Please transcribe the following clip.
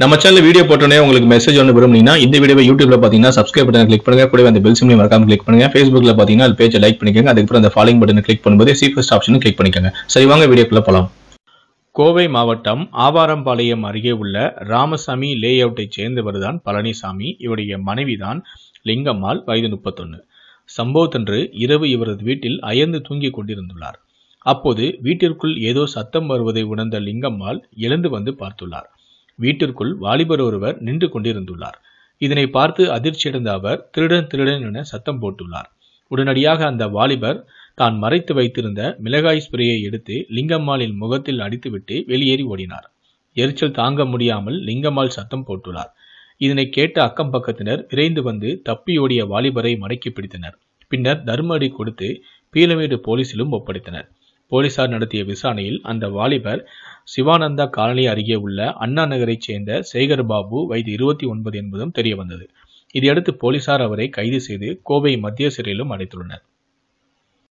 நம்ம channel video போட்டோன்னே உங்களுக்கு மெசேஜ் ஒன்று விரும்புனீங்கன்னா இந்த வீடியோ யூடியூப்ல பார்த்தீங்கன்னா சப்ஸ்கிரைப் பண்ணி கிளிக் பண்ணுங்க கூட அந்த பெல் சிம்லையும் மறக்காம கிளிக் பண்ணுங்க ஃபேஸ்புக்ல பார்த்தீங்கன்னா அது பேஜை லைக் பண்ணிக்கோங்க அதுக்கப்புறம் அந்த ஃபாலோயிங் பட்டன் கிளிக் பண்ணும்போது சீஃபஸ்ட் ஆப்ஷன் கிளிக் பண்ணிக்கோங்க சரி வாங்க வீடியோக்குள்ள போகலாம் கோவை மாவட்டம் ஆவாரம்பாளையம் அருகே உள்ள ராமசாமி லே அவுட்டை சேர்ந்தவர் தான் பழனிசாமி இவருடைய மனைவி தான் லிங்கம்மாள் வயது முப்பத்தொன்று சம்பவத்தன்று இரவு இவரது வீட்டில் அயர்ந்து தூங்கிக் கொண்டிருந்துள்ளார் அப்போது வீட்டிற்குள் ஏதோ சத்தம் வருவதை உணர்ந்த லிங்கம்மாள் எழுந்து வந்து பார்த்துள்ளார் வீட்டிற்குள் வாலிபர் ஒருவர் நின்று கொண்டிருந்துள்ளார் இதனை பார்த்து அதிர்ச்சியடைந்த அவர் திருடன் திருடன் என சத்தம் போட்டுள்ளார் உடனடியாக அந்த வாலிபர் தான் மறைத்து வைத்திருந்த மிளகாய் ஸ்ப்ரேயை எடுத்து லிங்கம்மாளின் முகத்தில் அடித்துவிட்டு வெளியேறி ஓடினார் எரிச்சல் தாங்க முடியாமல் லிங்கம்மாள் சத்தம் போட்டுள்ளார் இதனை கேட்ட அக்கம் பக்கத்தினர் விரைந்து வந்து தப்பியோடிய வாலிபரை மடக்கி பிடித்தனர் பின்னர் தர்ம அடி கொடுத்து பீலமேடு போலீசிலும் ஒப்படைத்தனர் போலீசார் நடத்திய விசாரணையில் அந்த வாலிபர் சிவானந்தா காலனி அருகே உள்ள அண்ணா நகரைச் சேர்ந்த சேகர் பாபு வயது இருபத்தி ஒன்பது என்பதும் தெரியவந்தது இதையடுத்து போலீசார் அவரை கைது செய்து கோவை மத்திய சிறையிலும் அடைத்துள்ளனர்